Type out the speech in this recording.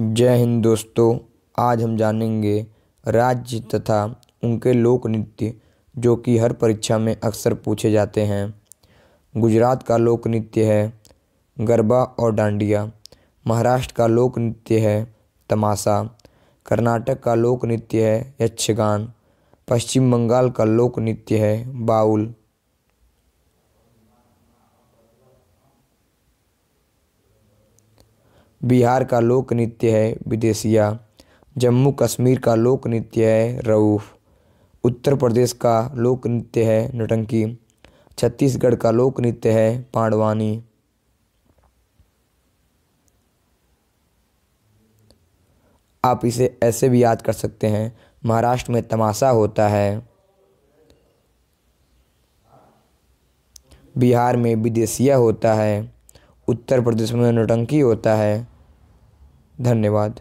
जय हिंद दोस्तों आज हम जानेंगे राज्य तथा उनके लोक नृत्य जो कि हर परीक्षा में अक्सर पूछे जाते हैं गुजरात का लोक नृत्य है गरबा और डांडिया महाराष्ट्र का लोक नृत्य है तमाशा कर्नाटक का लोक नृत्य है यक्षगान पश्चिम बंगाल का लोक नृत्य है बाउल बिहार का लोक नृत्य है विदेशिया जम्मू कश्मीर का लोक नृत्य है रऊफ़ उत्तर प्रदेश का लोक नृत्य है नटंकी छत्तीसगढ़ का लोक नृत्य है पांडवानी आप इसे ऐसे भी याद कर सकते हैं महाराष्ट्र में तमाशा होता है बिहार में विदेशिया होता है उत्तर प्रदेश में नौटंकी होता है धन्यवाद